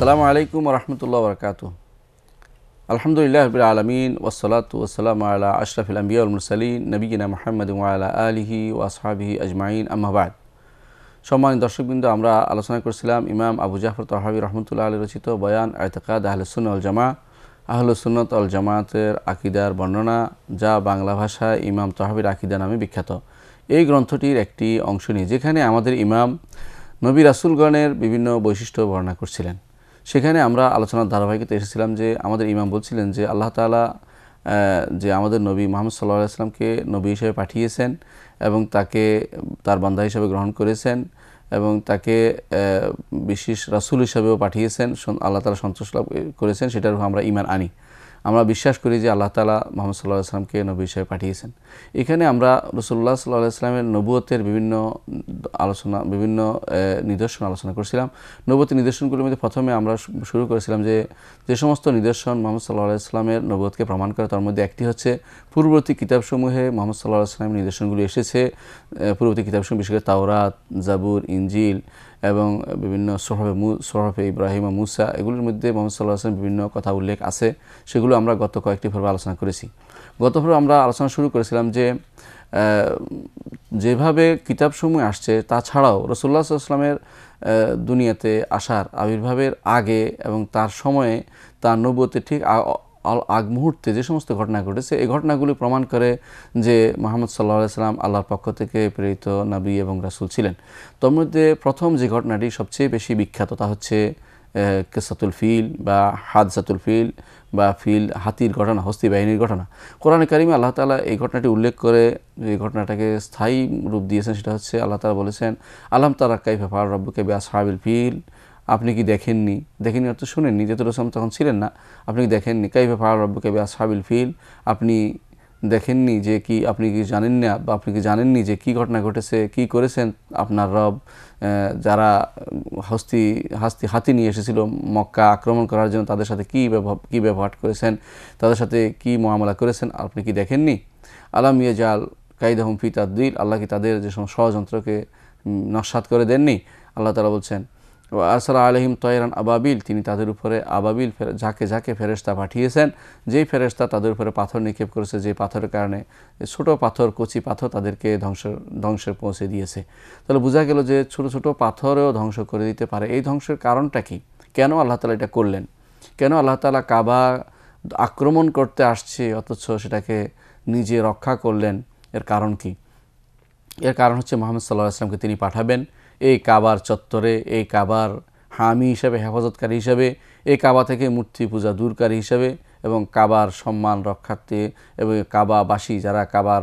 আসসালামু আলাইকুম রহমতুল্লাহ বরকাত আলহামদুলিল্লাহ রবিল আলমিন ওসলাত ওসালাম আল্লাহ আশরাফুল আম্বিয়াউল সালীন নবীনা মোহাম্মদ আল্লাহ আলহি ওয়াসহাবিহি আজমাইন আহমাবাদ সম্মান দর্শকবৃন্দ আমরা আলোচনা করছিলাম ইমাম আবু জাফর তহাবি রহমতুল্লাহ আলী রচিত বয়ান আয়তকাদ আহলসুন আল জামা আহলসুন্নত আল জামাতের আকিদার বর্ণনা যা বাংলা ভাষায় ইমাম তহাবির আকিদা নামে বিখ্যাত এই গ্রন্থটির একটি অংশ নিয়ে যেখানে আমাদের ইমাম নবী রাসুলগণের বিভিন্ন বৈশিষ্ট্য বর্ণনা করছিলেন সেখানে আমরা আলোচনার ধারাবাহিকতে এসেছিলাম যে আমাদের ইমাম বলছিলেন যে আল্লাহ তালা যে আমাদের নবী মোহাম্মদ সাল্লাহ আসলামকে নবী হিসেবে পাঠিয়েছেন এবং তাকে তার বান্ধা হিসেবে গ্রহণ করেছেন এবং তাকে বিশেষ রাসুল হিসাবেও পাঠিয়েছেন আল্লাহ তালা সন্তোষ লাভ করেছেন সেটার আমরা ইমান আনি আমরা বিশ্বাস করি যে আল্লাহ তালা মোহাম্মদ সাল্লাহ আসলামকে নবী হিসেবে পাঠিয়েছেন এখানে আমরা রসুল্লাহ সাল্লাহ আসলামের নবুয়তের বিভিন্ন আলোচনা বিভিন্ন নিদর্শন আলোচনা করছিলাম নবুয়তের নিদর্শনগুলির মধ্যে প্রথমে আমরা শুরু করেছিলাম যে যে সমস্ত নিদর্শন মোহাম্মদ সাল্লাহ আসলামের নবুয়তকে প্রমাণ করে তার মধ্যে একটি হচ্ছে পূর্ববর্তী কিতাবসমূহে মোহাম্মদ সাল্লাহ আসলামের নিদর্শনগুলি এসেছে পূর্ববর্তী কিতাবসমূহ বিশেষ করে তাওরাত জাবুর ইঞ্জিল এবং বিভিন্ন সোহরফে মু সোহরফে ইব্রাহিম মুসা এগুলির মধ্যে মোহাম্মদ সাল্লাহ আসলাম বিভিন্ন কথা উল্লেখ আছে সেগুলো আমরা গত কয়েকটি পর্বে আলোচনা করেছি গত পর্বে আমরা আলোচনা শুরু করেছিলাম যে যেভাবে কিতাবসমূহ আসছে তাছাড়াও রসুল্লাহ সাল্লামের দুনিয়াতে আসার আবির্ভাবের আগে এবং তার সময়ে তার নব্বতে ঠিক আগ মুহূর্তে যে সমস্ত ঘটনা ঘটেছে এই ঘটনাগুলি প্রমাণ করে যে মোহাম্মদ সাল্লাহ সাল্লাম আল্লাহর পক্ষ থেকে প্রেরিত নাবি এবং রাসুল ছিলেন তোর মধ্যে প্রথম যে ঘটনাটি সবচেয়ে বেশি বিখ্যাত তা হচ্ছে কেসাতুল ফিল বা হাদসাতুল ফিল বা ফিল হাতির ঘটনা হস্তি বাহিনীর ঘটনা কোরআন কারিমে আল্লাহ তালা এই ঘটনাটি উল্লেখ করে এই ঘটনাটাকে স্থায়ী রূপ দিয়েছেন সেটা হচ্ছে আল্লাহ তালা বলেছেন আলাম তারা কাইফা ফার বে আসহাবিল ফিল আপনি কি দেখেননি দেখেননি অর্থ শুনেননি যেহেতু রসম তখন ছিলেন না আপনি কি দেখেননি কাইফে ফাল রব্য কাইবে আসহাবিল ফিল আপনি দেখেননি যে কি আপনি কি জানেন না বা আপনি কি জানেননি যে কি ঘটনা ঘটেছে কি করেছেন আপনার রব যারা হস্তি হাস্তি হাতি নিয়ে এসেছিল মক্কা আক্রমণ করার জন্য তাদের সাথে কী ব্যবহার কী ব্যবহার করেছেন তাদের সাথে কি মহামলা করেছেন আপনি কি দেখেননি আলাম ইয়াজাল কাইদাহম ফি তাদ্দিল আল্লাহ কি তাদের যে সমস্ত ষড়যন্ত্রকে নস্বাত করে দেননি আল্লাহ তালা বলছেন আসরা আলহিম তয়রান আবাবিল তিনি তাদের উপরে আবাবিল ঝাঁকে ঝাঁকে ফেরেস্তা পাঠিয়েছেন যেই ফেরেস্তা তাদের উপরে পাথর নিক্ষেপ করেছে যে পাথরের কারণে ছোটো পাথর কচি পাথর তাদেরকে ধ্বংসের ধ্বংসের পৌঁছে দিয়েছে তাহলে বোঝা গেল যে ছোট ছোট পাথরেও ধ্বংস করে দিতে পারে এই ধ্বংসের কারণটা কি কেন আল্লাহ তালা এটা করলেন কেন আল্লাহ তালা কাবা আক্রমণ করতে আসছে অথচ সেটাকে নিজে রক্ষা করলেন এর কারণ কি এর কারণ হচ্ছে মোহাম্মদ সাল্লাহ আসলামকে তিনি পাঠাবেন এই কাবার চত্বরে এই কাবার হামি হিসাবে হেফাজতকারী হিসাবে এই কাবা থেকে মূর্তি পূজা দূরকারী হিসাবে এবং কাবার সম্মান রক্ষার্থে এবং কাবাবাসী যারা কাবার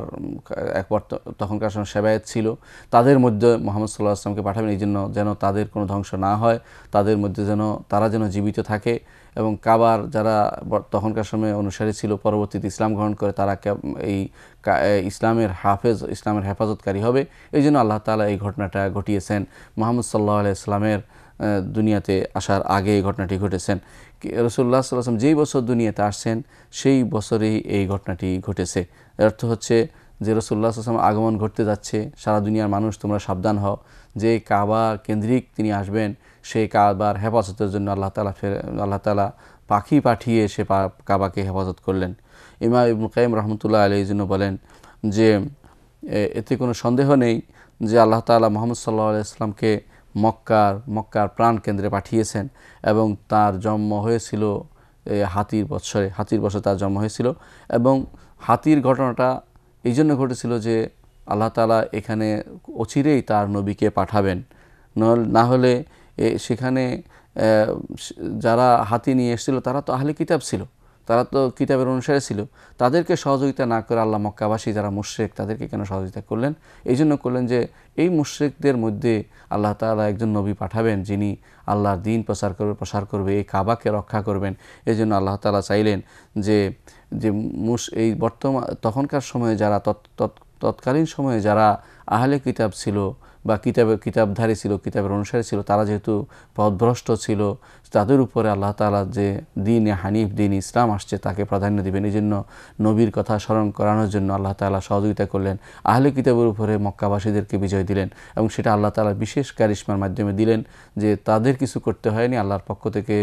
একবার তখনকার সময় সেবায়ত ছিল তাদের মধ্যে মোহাম্মদ সাল্লাহ আসলামকে পাঠাবেন এই জন্য যেন তাদের কোনো ধ্বংস না হয় তাদের মধ্যে যেন তারা যেন জীবিত থাকে এবং কাবার যারা তখনকার সময় অনুসারী ছিল পরবর্তীতে ইসলাম গ্রহণ করে তারা এই ইসলামের হাফেজ ইসলামের হেফাজতকারী হবে এই জন্য আল্লাহ তালা এই ঘটনাটা ঘটিয়েছেন মোহাম্মদ সাল্লাহ আলাইসলামের দুনিয়াতে আসার আগে এই ঘটনাটি ঘটেছেন রসুল্লাহ সাল্লাম যেই বছর দুনিয়াতে আসছেন সেই বছরেই এই ঘটনাটি ঘটেছে এর অর্থ হচ্ছে যে রসুল্লাহ সাল্লাম আগমন ঘটতে যাচ্ছে সারা দুনিয়ার মানুষ তোমরা সাবধান হও যে কাবা কেন্দ্রিক তিনি আসবেন সেই কাবার হেফাজতের জন্য আল্লাহ তালা ফের আল্লাহ তালা পাখি পাঠিয়ে সে কাবাকে হেফাজত করলেন ইমা মুকাইম রহমতুল্লাহ আলী জন্য বলেন যে এতে কোনো সন্দেহ নেই যে আল্লাহ তালা মোহাম্মদ সাল্লাহ আলাইসলামকে মক্কার মক্কার প্রাণকেন্দ্রে পাঠিয়েছেন এবং তার জন্ম হয়েছিল হাতির বৎসরে হাতির বছরে তার জন্ম হয়েছিল এবং হাতির ঘটনাটা এই জন্য ঘটেছিল যে আল্লাহ তালা এখানে অচিরেই তার নবীকে পাঠাবেন না হলে সেখানে যারা হাতি নিয়ে এসেছিল তারা তো আহলে কিতাব ছিল তারা তো কিতাবের অনুসারে ছিল তাদেরকে সহযোগিতা না করে আল্লাহ মক্কাবাসী যারা মুশ্রেক তাদেরকে কেন সহযোগিতা করলেন এই জন্য করলেন যে এই মুশ্রেকদের মধ্যে আল্লাহ তালা একজন নবী পাঠাবেন যিনি আল্লাহর দিন প্রচার করবে প্রসার করবে এই কাবাকে রক্ষা করবেন এই জন্য আল্লাহ তালা চাইলেন যে যে মুস এই বর্তমান তখনকার সময়ে যারা তৎকালীন সময়ে যারা আহলে কিতাব ছিল বা কিতাবে কিতাবধারী ছিল কিতাবের অনুসারী ছিল তারা যেহেতু পথভ্রষ্ট ছিল তাদের উপরে আল্লাহ তালা যে দিন হানিফ দিন ইসলাম আসছে তাকে প্রাধান্য দিবেন এই জন্য নবীর কথা স্মরণ করানোর জন্য আল্লাহ তালা সহযোগিতা করলেন আহলে কিতাবের উপরে মক্কাবাসীদেরকে বিজয় দিলেন এবং সেটা আল্লাহ তালা বিশেষ কারিশ্মার মাধ্যমে দিলেন যে তাদের কিছু করতে হয়নি আল্লাহর পক্ষ থেকে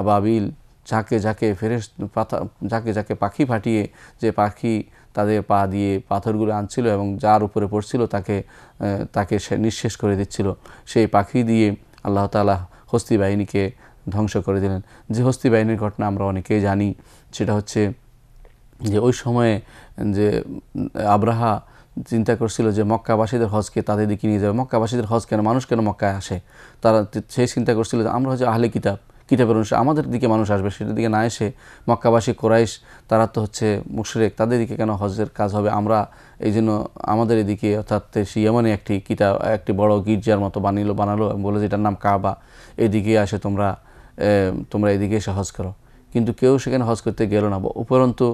আবাবিল ঝাঁকে ঝাঁকে ফেরেস পাথর ঝাঁকে ঝাঁকে পাখি ফাটিয়ে যে পাখি তাদের পা দিয়ে পাথরগুলো আনছিল এবং যার উপরে পড়ছিল তাকে তাকে সে নিঃশেষ করে দিচ্ছিল সেই পাখি দিয়ে আল্লাহ তালা হস্তি বাহিনীকে ধ্বংস করে দিলেন যে হস্তি বাহিনীর ঘটনা আমরা অনেকেই জানি সেটা হচ্ছে যে ওই সময়ে যে আব্রাহা চিন্তা করছিল যে মক্কাবাসীদের হজকে তাদের দিকে নিয়ে যাবে মক্কাবাসীদের হজ কেন মানুষ কেন মক্কায় আসে তারা সেই চিন্তা করছিল যে আমরা হচ্ছে আহলে কিতাব কিতাবের অনুসারে আমাদের দিকে মানুষ আসবে সেটার দিকে না এসে মক্কাবাসী কোরাইশ তারা তো হচ্ছে মুশরেক তাদের দিকে কেন হজের কাজ হবে আমরা এই জন্য আমাদের এদিকে অর্থাৎ সিয়ামানে একটি কিতাব একটি বড় গির্জার মতো বানিল বানালো বলে যেটার নাম কাবা এদিকে আসে তোমরা তোমরা এদিকে এসে হজ করো কিন্তু কেউ সেখানে হজ করতে গেল না উপরন্তু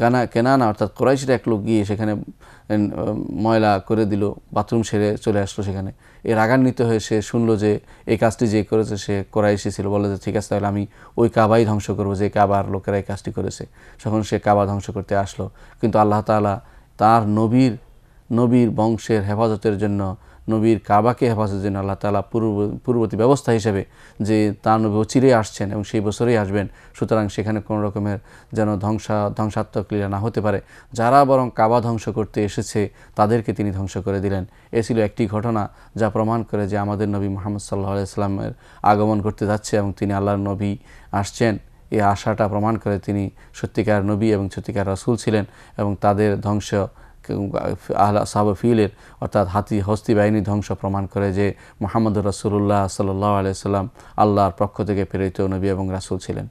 কানা কেনানা অর্থাৎ কোরাইশের এক লোক গিয়ে সেখানে ময়লা করে দিল বাথরুম সেরে চলে আসলো সেখানে এ রাগান্বিত হয়ে সে শুনলো যে এই কাজটি যে করেছে সে কোরাইশি ছিল বলে যে ঠিক আছে তাহলে আমি ওই কাবাই ধ্বংস করবো যে কাবার লোকেরা এই কাজটি করেছে তখন সে কাবা ধ্বংস করতে আসলো কিন্তু আল্লাহ তালা তার নবীর নবীর বংশের হেফাজতের জন্য নবীর কাবাকে হেফাজত জন্য আল্লাহ তালা পূর্ব পূর্ববর্তী ব্যবস্থা হিসেবে যে তার নবী চিরে আসছেন এবং সেই বছরেই আসবেন সুতরাং সেখানে কোনো রকমের যেন ধ্বংসা ধ্বংসাত্মক লীলা না হতে পারে যারা বরং কাবা ধ্বংস করতে এসেছে তাদেরকে তিনি ধ্বংস করে দিলেন এ ছিল একটি ঘটনা যা প্রমাণ করে যে আমাদের নবী মোহাম্মদ সাল্লাহ আলাইস্লামের আগমন করতে যাচ্ছে এবং তিনি আল্লাহর নবী আসছেন এই আশাটা প্রমাণ করে তিনি সত্যিকার নবী এবং সত্যিকার রসুল ছিলেন এবং তাদের ধ্বংস আহলা সাহাব ফিলের অর্থাৎ হাতি হস্তি বাহিনী ধ্বংস প্রমাণ করে যে মোহাম্মদ রসুল্লাহ সাল্লাহ আলাইসাল্লাম আল্লাহর পক্ষ থেকে প্রেরিত নবী এবং রাসুল ছিলেন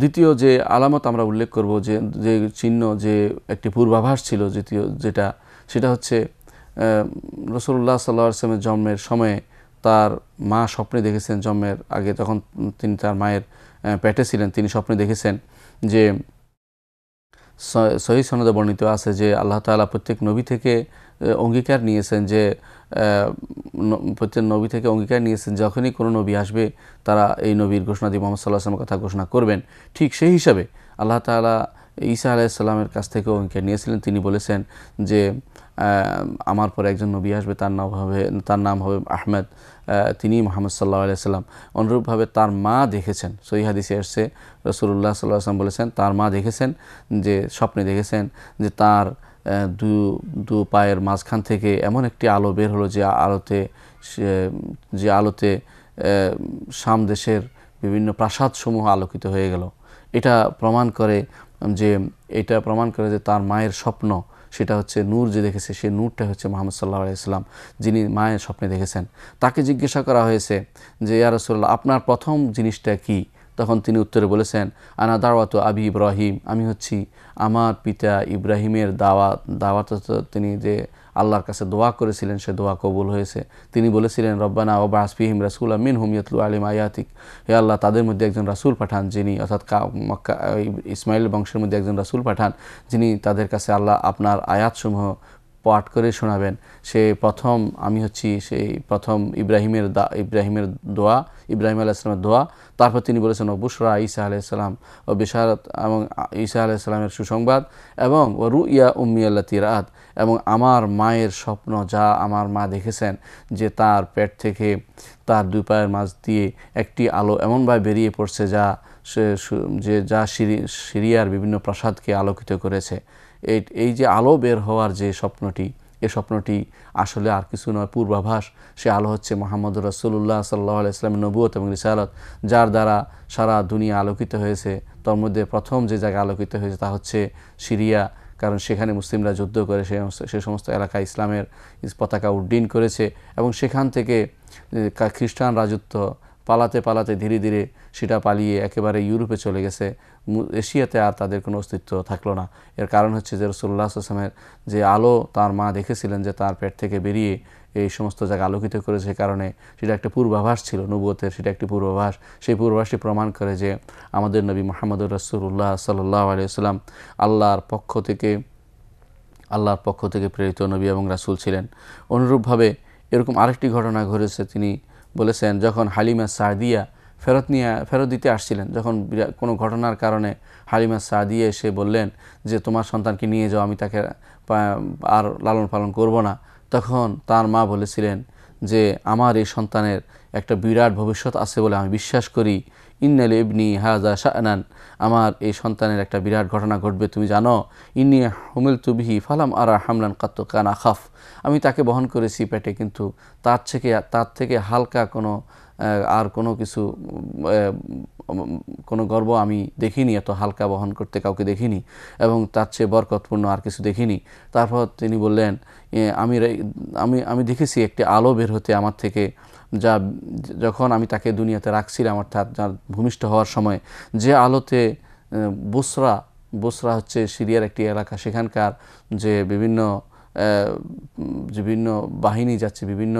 দ্বিতীয় যে আলামত আমরা উল্লেখ করব যে যে চিহ্ন যে একটি পূর্বাভাস ছিল দ্বিতীয় যেটা সেটা হচ্ছে রসুল্লাহ সাল্লাহ আসলামের জন্মের সময়ে তার মা স্বপ্নে দেখেছেন জন্মের আগে তখন তিনি তার মায়ের পেটে ছিলেন তিনি স্বপ্নে দেখেছেন যে সহি সনদে বর্ণিত আছে যে আল্লাহ তালা প্রত্যেক নবী থেকে অঙ্গীকার নিয়েছেন যে প্রত্যেক নবী থেকে অঙ্গীকার নিয়েছেন যখনই কোনো নবী আসবে তারা এই নবীর ঘোষণা দিয়ে মোহাম্মদ সাল্লাহ আসলামের কথা ঘোষণা করবেন ঠিক সেই হিসাবে আল্লাহ তালা ঈসা আলাইসাল্লামের কাছ থেকে অঙ্গীকার নিয়েছিলেন তিনি বলেছেন যে আমার পরে একজন নবী আসবে তার নাম হবে তার নাম হবে আহমেদ তিনি মোহাম্মদ সাল্লাহ আলাইসাল্লাম অনুরূপভাবে তার মা দেখেছেন সই হাদিসে এসছে রসুল্লাহ সাল্লাহ আসলাম বলেছেন তার মা দেখেছেন যে স্বপ্নে দেখেছেন যে তার দু দু পায়ের মাঝখান থেকে এমন একটি আলো বের হলো যে আলোতে যে আলোতে সামদেশের বিভিন্ন প্রাসাদসমূহ আলোকিত হয়ে গেল এটা প্রমাণ করে যে এটা প্রমাণ করে যে তার মায়ের স্বপ্ন সেটা হচ্ছে নূর যে দেখেছে সে নূরটা হচ্ছে মোহাম্মদ সাল্লাহ আলাইসলাম যিনি মায়ের স্বপ্নে দেখেছেন তাকে জিজ্ঞাসা করা হয়েছে যে ইয়া আপনার প্রথম জিনিসটা কি তখন তিনি উত্তরে বলেছেন আনা দাওয়াত আবি ইব্রাহিম আমি হচ্ছি আমার পিতা ইব্রাহিমের দাওয়াত দাওয়াত তিনি যে আল্লাহর কাছে দোয়া করেছিলেন সে দোয়া কবুল হয়েছে তিনি বলেছিলেন রব্বানা ওবা আসফিহিম রাসুল মিন হুমিয়তলু আলিম আয়াতিক হে আল্লাহ তাদের মধ্যে একজন রাসুল পাঠান যিনি অর্থাৎ ইসমাইল বংশের মধ্যে একজন রাসুল পাঠান যিনি তাদের কাছে আল্লাহ আপনার আয়াতসমূহ পাঠ করে শোনাবেন সে প্রথম আমি হচ্ছি সেই প্রথম ইব্রাহিমের দা ইব্রাহিমের দোয়া ইব্রাহিম আলাইসলামের দোয়া তারপর তিনি বলেছেন ও বুসরা ঈসা আলাইসালাম ও বিশারত এবং ঈসা আলাইসালামের সুসংবাদ এবং ও রু ইয়া উম্মি আল্লাহ তিরাত এবং আমার মায়ের স্বপ্ন যা আমার মা দেখেছেন যে তার পেট থেকে তার দুই পায়ের মাছ দিয়ে একটি আলো এমনভাবে বেরিয়ে পড়ছে যা যে যা সিরিয়ার বিভিন্ন প্রাসাদকে আলোকিত করেছে এই এই যে আলো বের হওয়ার যে স্বপ্নটি এ স্বপ্নটি আসলে আর কিছু নয় পূর্বাভাস সে আলো হচ্ছে মোহাম্মদ রসুল্লাহ সাল্লাহ ইসলাম নবুয়ত এবং রিসালত যার দ্বারা সারা দুনিয়া আলোকিত হয়েছে তার মধ্যে প্রথম যে জায়গা আলোকিত হয়েছে তা হচ্ছে সিরিয়া কারণ সেখানে মুসলিমরা যুদ্ধ করে সে সে সমস্ত এলাকায় ইসলামের পতাকা উড্ডীন করেছে এবং সেখান থেকে খ্রিস্টান রাজত্ব পালাতে পালাতে ধীরে ধীরে সেটা পালিয়ে একেবারে ইউরোপে চলে গেছে এশিয়াতে আর তাদের কোনো অস্তিত্ব থাকলো না এর কারণ হচ্ছে যে রসুল্লাহ আসলামের যে আলো তার মা দেখেছিলেন যে তার পেট থেকে বেরিয়ে এই সমস্ত জায়গা আলোকিত করেছে কারণে সেটা একটা পূর্বাভাস ছিল নবুয়তের সেটা একটি পূর্বাভাস সেই পূর্বাভাসটি প্রমাণ করে যে আমাদের নবী মোহাম্মদুর রসুল্লাহ সাল্লাহ আলিয়াল্লাম আল্লাহর পক্ষ থেকে আল্লাহর পক্ষ থেকে প্রেরিত নবী এবং রাসুল ছিলেন অনুরূপভাবে এরকম আরেকটি ঘটনা ঘটেছে তিনি বলেছেন যখন হালিমা সাদিয়া ফেরত নিয়ে ফেরত দিতে আসছিলেন যখন কোনো ঘটনার কারণে হালিমা সাদিয়া এসে বললেন যে তোমার সন্তানকে নিয়ে যাও আমি তাকে আর লালন পালন করব না তখন তার মা বলেছিলেন যে আমার এই সন্তানের একটা বিরাট ভবিষ্যৎ আছে বলে আমি বিশ্বাস করি ইন্নাল ইবনি হাজা শাহনান আমার এই সন্তানের একটা বিরাট ঘটনা ঘটবে তুমি জানো ইন্নি হুমিল তুবিহি ফালাম আরা হামলান কাত্ত কান আখাফ আমি তাকে বহন করেছি পেটে কিন্তু তার থেকে তার থেকে হালকা কোনো আর কোনো কিছু কোনো গর্ব আমি দেখিনি এত হালকা বহন করতে কাউকে দেখিনি এবং তার চেয়ে বরকতপূর্ণ আর কিছু দেখিনি তারপর তিনি বললেন আমি আমি আমি দেখেছি একটি আলো বের হতে আমার থেকে যা যখন আমি তাকে দুনিয়াতে রাখছিলাম অর্থাৎ যার ভূমিষ্ঠ হওয়ার সময় যে আলোতে বুসরা বুসরা হচ্ছে সিরিয়ার একটি এলাকা সেখানকার যে বিভিন্ন বিভিন্ন বাহিনী যাচ্ছে বিভিন্ন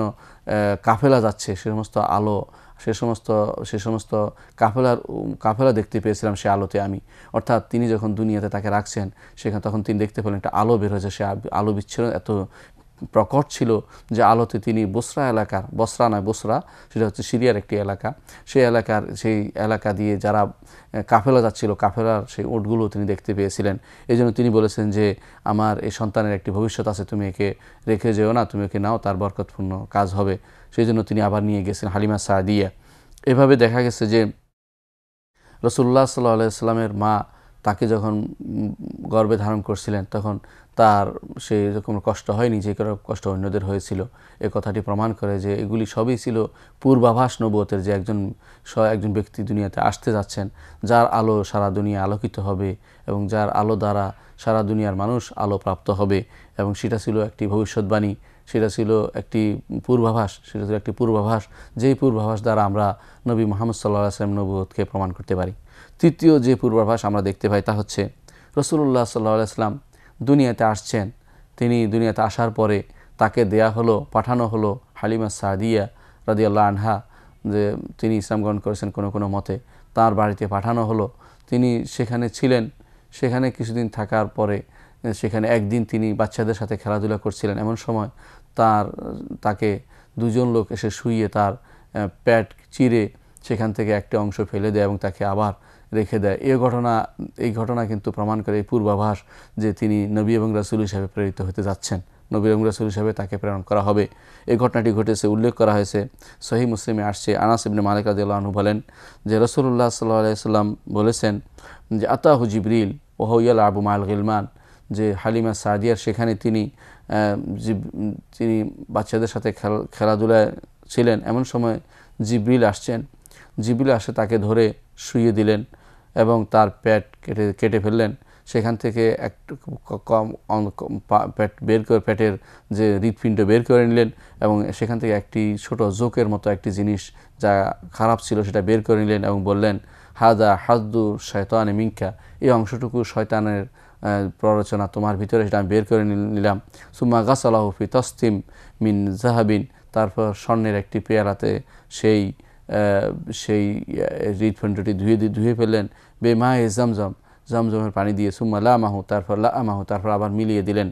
কাফেলা যাচ্ছে সে সমস্ত আলো সে সমস্ত সে সমস্ত কাফেলার কাফেলা দেখতে পেয়েছিলাম সে আলোতে আমি অর্থাৎ তিনি যখন দুনিয়াতে তাকে রাখছেন সেখানে তখন তিনি দেখতে পেলেন একটা আলো বের হয়েছে সে আলো বিচ্ছিন্ন এত প্রকট ছিল যে আলোতে তিনি বসরা এলাকার বসরা নয় বসরা সেটা হচ্ছে সিরিয়ার একটি এলাকা সেই এলাকার সেই এলাকা দিয়ে যারা কাফেলা যাচ্ছিল কাফেলার সেই ওটগুলো তিনি দেখতে পেয়েছিলেন এই জন্য তিনি বলেছেন যে আমার এই সন্তানের একটি ভবিষ্যৎ আছে তুমি একে রেখে যেও না তুমি একে নাও তার বরকতপূর্ণ কাজ হবে সেই জন্য তিনি আবার নিয়ে গেছেন হালিমা সাদিয়া এভাবে দেখা গেছে যে রসুল্লাহ সাল্লাহ আলাইস্লামের মা তাকে যখন গর্বে ধারণ করছিলেন তখন তার সে এরকম কষ্ট হয়নি যে কষ্ট অন্যদের হয়েছিল এ কথাটি প্রমাণ করে যে এগুলি সবই ছিল পূর্বাভাস নবতের যে একজন স একজন ব্যক্তি দুনিয়াতে আসতে যাচ্ছেন যার আলো সারা দুনিয়া আলোকিত হবে এবং যার আলো দ্বারা সারা দুনিয়ার মানুষ আলো প্রাপ্ত হবে এবং সেটা ছিল একটি ভবিষ্যৎবাণী সেটা ছিল একটি পূর্বাভাস সেটা ছিল একটি পূর্বাভাস যেই পূর্বাভাস দ্বারা আমরা নবী মোহাম্মদ সাল্লাহ আসলাম নবুয়তকে প্রমাণ করতে পারি তৃতীয় যে পূর্বাভাস আমরা দেখতে পাই তা হচ্ছে রসুল্লাহ সাল্লাহ আসলাম দুনিয়াতে আসছেন তিনি দুনিয়াতে আসার পরে তাকে দেয়া হলো পাঠানো হলো হালিমা সাদিয়া রাদিয়াল্লাহ আনহা যে তিনি ইসলাম গ্রহণ করেছেন কোনো কোনো মতে তার বাড়িতে পাঠানো হলো তিনি সেখানে ছিলেন সেখানে কিছুদিন থাকার পরে সেখানে একদিন তিনি বাচ্চাদের সাথে খেলাধুলা করছিলেন এমন সময় তার তাকে দুজন লোক এসে শুইয়ে তার প্যাট চিরে সেখান থেকে একটা অংশ ফেলে দেয় এবং তাকে আবার রেখে দেয় এ ঘটনা এই ঘটনা কিন্তু প্রমাণ করে এই পূর্বাভাস যে তিনি নবী এবং রাসুল হিসাবে প্রেরিত হতে যাচ্ছেন নবী এবং রাসুল হিসাবে তাকে প্রেরণ করা হবে এই ঘটনাটি ঘটেছে উল্লেখ করা হয়েছে সহি মুসলিমে আসছে আনাস ইবনে মালিক আদিল্লাহনু বলেন যে রসুল্লাহ সাল্লাহ সাল্লাম বলেছেন যে আতাহু জিবরিল ওহইয়াল আবু মাল গিলমান যে হালিমা সাদিয়ার সেখানে তিনি তিনি বাচ্চাদের সাথে খেলাধুলায় ছিলেন এমন সময় জিবরিল আসছেন জিবরিল আসে তাকে ধরে শুয়ে দিলেন এবং তার প্যাট কেটে কেটে ফেললেন সেখান থেকে একটু কম প্যাট বের করে প্যাটের যে হৃৎপিণ্ড বের করে নিলেন এবং সেখান থেকে একটি ছোট জোকের মতো একটি জিনিস যা খারাপ ছিল সেটা বের করে নিলেন এবং বললেন হাদা হাজদু শয়তান মিঙ্কা এই অংশটুকু শয়তানের প্ররচনা তোমার ভিতরে সেটা আমি বের করে নিলাম সুম্মা আলাহফি তস্তিম মিন জাহাবিন তারপর স্বর্ণের একটি পেয়ারাতে সেই সেই হৃদফণ্ডটি ধুয়ে দিয়ে ধুয়ে ফেললেন বেমা এ জমজম জমজমের পানি দিয়ে সুম্মা লামাহু তারপর লামাহু তারপর আবার মিলিয়ে দিলেন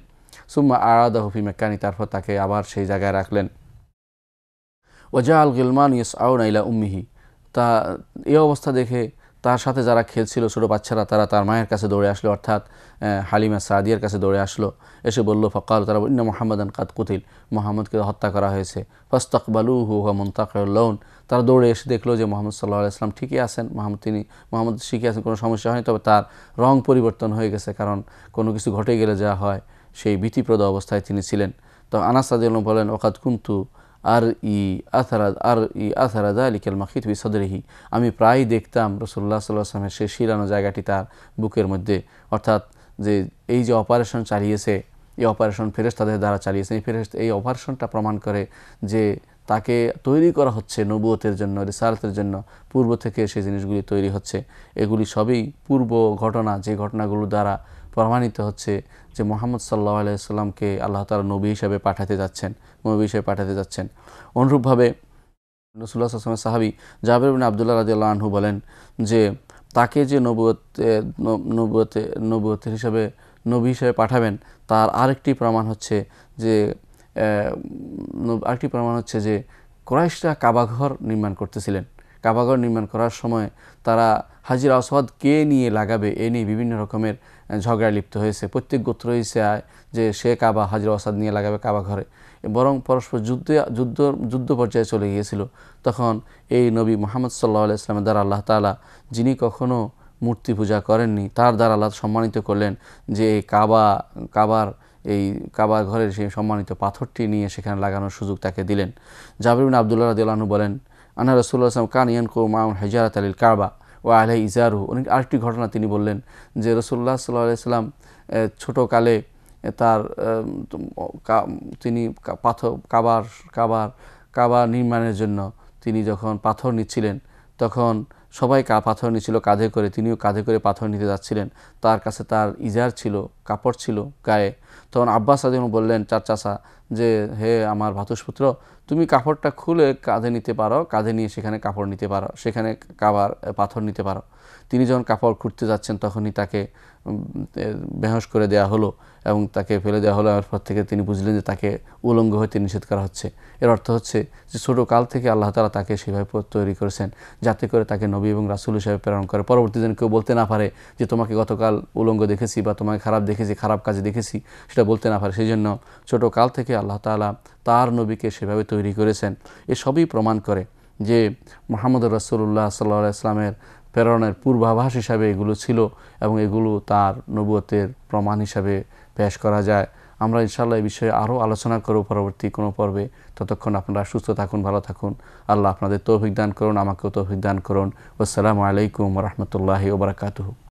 সুম্মা আরাদা হুফি মেকানি তারপর তাকে আবার সেই জায়গায় রাখলেন ওজা আল গিলমান ইস আউন ইলা উম্মিহি তা এই অবস্থা দেখে তার সাথে যারা খেলছিল ছোটো বাচ্চারা তারা তার মায়ের কাছে দৌড়ে আসলো অর্থাৎ হালিমা সাদিয়ার কাছে দৌড়ে আসলো এসে বলল ফকাল তারা ইন্না মোহাম্মদান কাত কুতিল মোহাম্মদকে হত্যা করা হয়েছে ফস্তাকবালু হুয়া মন্তাকলৌন তারা দৌড়ে এসে দেখলো যে মোহাম্মদ সাল্লাহ আসলাম ঠিকই আছেন মোহাম্মদ তিনি মোহাম্মদ শিখে আছেন কোনো সমস্যা হয়নি তবে তার রং পরিবর্তন হয়ে গেছে কারণ কোনো কিছু ঘটে গেলে যা হয় সেই ভীতিপ্রদ অবস্থায় তিনি ছিলেন তো আনাসাদ বলেন ওকাত কুন্তু আর ই আথারা আর ই আথারা দা আলিকাল মাখিত ই সদরিহি আমি প্রায় দেখতাম রসুল্লাহ আসলামের সে শিরানো জায়গাটি তার বুকের মধ্যে অর্থাৎ যে এই যে অপারেশন চালিয়েছে এই অপারেশন ফেরেস তাদের দ্বারা চালিয়েছে এই ফেরেস এই অপারেশনটা প্রমাণ করে যে তাকে তৈরি করা হচ্ছে নবুয়তের জন্য রিসার্চের জন্য পূর্ব থেকে সেই জিনিসগুলি তৈরি হচ্ছে এগুলি সবই পূর্ব ঘটনা যে ঘটনাগুলো দ্বারা প্রমাণিত হচ্ছে যে মোহাম্মদ সাল্লাহ আলাইসাল্লামকে আল্লাহ তালা নবী হিসাবে পাঠাতে যাচ্ছেন নবী হিসেবে পাঠাতে যাচ্ছেন অনুরূপভাবে রসুল্লাহ আসলামের সাহাবি জাবের বিন আবদুল্লাহ রাজিয়াল্লাহ আনহু বলেন যে তাকে যে নবুয়ত নবুয়তে নবুয়তের হিসাবে নবী হিসেবে পাঠাবেন তার আরেকটি প্রমাণ হচ্ছে যে আরেকটি প্রমাণ হচ্ছে যে ক্রাইশরা কাবাঘর নির্মাণ করতেছিলেন কাবাঘর নির্মাণ করার সময় তারা হাজির আসওয়াদ কে নিয়ে লাগাবে এ নিয়ে বিভিন্ন রকমের ঝগড়া লিপ্ত হয়েছে প্রত্যেক গোত্র হয়েছে যে সে কাবা হাজির আসাদ নিয়ে লাগাবে কাবা ঘরে বরং পরস্পর যুদ্ধে যুদ্ধ যুদ্ধ পর্যায়ে চলে গিয়েছিল তখন এই নবী মোহাম্মদ সাল্লাহ ইসলামের দ্বারা আল্লাহ তালা যিনি কখনও মূর্তি পূজা করেননি তার দ্বারা আল্লাহ সম্মানিত করলেন যে কাবা কাবার এই কাবা ঘরের সেই সম্মানিত পাথরটি নিয়ে সেখানে লাগানোর সুযোগ তাকে দিলেন জাবির আবদুল্লাহ দিলানু বলেন আনা রসুল্লাহ আসলাম কান কৌ মাউন হেজারাত আলীল কাবা ও আলহ ইজারু অনেক আরেকটি ঘটনা তিনি বললেন যে রসুল্লাহ সাল্লাহ সাল্লাম ছোটো কালে তার তিনি পাথর কাবার কাবার কাবার নির্মাণের জন্য তিনি যখন পাথর নিচ্ছিলেন তখন সবাই কা পাথর নিচ্ছিল কাঁধে করে তিনিও কাঁধে করে পাথর নিতে যাচ্ছিলেন তার কাছে তার ইজার ছিল কাপড় ছিল গায়ে তখন আব্বাস আদিম বললেন চার চাচা যে হে আমার ভাতুষপুত্র তুমি কাপড়টা খুলে কাঁধে নিতে পারো কাঁধে নিয়ে সেখানে কাপড় নিতে পারো সেখানে কাবার পাথর নিতে পারো তিনি যখন কাপড় খুঁড়তে যাচ্ছেন তখনই তাকে বেহস করে দেয়া হলো এবং তাকে ফেলে দেওয়া হলো পর থেকে তিনি বুঝলেন যে তাকে উলঙ্গ হইতে নিষেধ করা হচ্ছে এর অর্থ হচ্ছে যে ছোটো কাল থেকে আল্লাহ তালা তাকে সেভাবে তৈরি করেছেন যাতে করে তাকে নবী এবং রাসুল হিসাবে প্রেরণ করে পরবর্তী দিন কেউ বলতে না পারে যে তোমাকে গতকাল উলঙ্গ দেখেছি বা তোমাকে খারাপ দেখেছি খারাপ কাজে দেখেছি সেটা বলতে না পারে সেই জন্য ছোটো কাল থেকে আল্লাহ তালা তার নবীকে সেভাবে তৈরি করেছেন এ সবই প্রমাণ করে যে মোহাম্মদ রসুল্লাহ সাল্লা ইসলামের প্রেরণের পূর্বাভাস হিসাবে এগুলো ছিল এবং এগুলো তার নবুয়তের প্রমাণ হিসাবে পেশ করা যায় আমরা ইনশাল্লাহ এই বিষয়ে আরও আলোচনা করব পরবর্তী কোনো পর্বে ততক্ষণ আপনারা সুস্থ থাকুন ভালো থাকুন আল্লাহ আপনাদের তৌফিক দান করুন আমাকেও তৌফিক দান করুন আসসালামু আলাইকুম রহমতুল্লাহি ওবরাকাতু